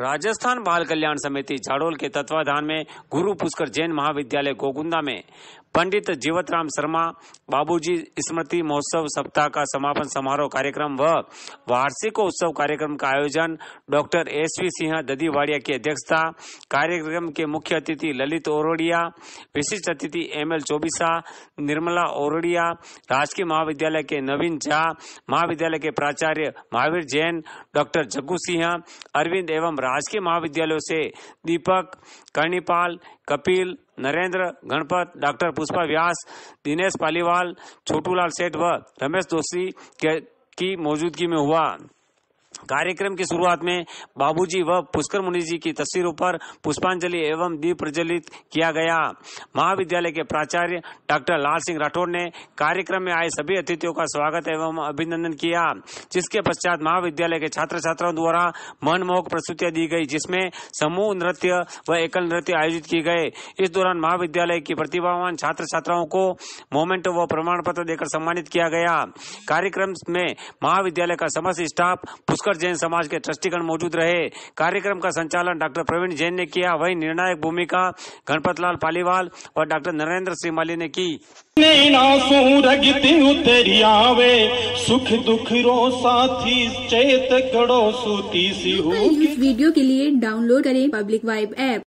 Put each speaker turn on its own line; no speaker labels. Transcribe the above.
राजस्थान बाल कल्याण समिति झाड़ोल के तत्वाधान में गुरु पुष्कर जैन महाविद्यालय गोगुंदा में पंडित राम शर्मा बाबूजी स्मृति महोत्सव सप्ताह का समापन समारोह कार्यक्रम व वार्षिक उत्सव कार्यक्रम का आयोजन doctor S V Singh Dadiwadia की अध्यक्षता कार्यक्रम के मुख्य अतिथि ललित ओरोडिया विशिष्ट अतिथि एम एल चौबीसा निर्मला ओरोडिया राजकीय महाविद्यालय के नवीन झा महाविद्यालय के प्राचार्य महावीर जैन डॉक्टर जग्गू सिंह अरविंद एवं राजकीय महाविद्यालयों से दीपक कर्णीपाल कपिल नरेंद्र गणपत डॉक्टर पुष्पा व्यास दिनेश पालीवाल छोटूलाल सेठ व रमेश दोषी की मौजूदगी में हुआ कार्यक्रम की शुरुआत में बाबूजी व पुष्कर मुनि जी की तस्वीरों पर पुष्पांजलि एवं दीप प्रज्वलित किया गया महाविद्यालय के प्राचार्य डॉक्टर लाल सिंह राठौर ने कार्यक्रम में आए सभी अतिथियों का स्वागत एवं अभिनंदन किया जिसके पश्चात महाविद्यालय के छात्र छात्राओं द्वारा मनमोहक प्रस्तुतियां दी गई जिसमें समूह नृत्य व एकल नृत्य आयोजित किए गए इस दौरान महाविद्यालय की प्रतिभावान छात्र छात्राओं को मोमेंटो व प्रमाण पत्र देकर सम्मानित किया गया कार्यक्रम में महाविद्यालय का समस्त स्टाफ पुष्कर पर जैन समाज के ट्रस्टीगण मौजूद रहे कार्यक्रम का संचालन डॉक्टर प्रवीण जैन ने किया वही निर्णायक भूमिका गणपत लाल पालीवाल और डॉक्टर नरेंद्र सिंह माली ने की सुख दुख रो साथी चेत तो इस वीडियो के लिए डाउनलोड करें पब्लिक वाइब ऐप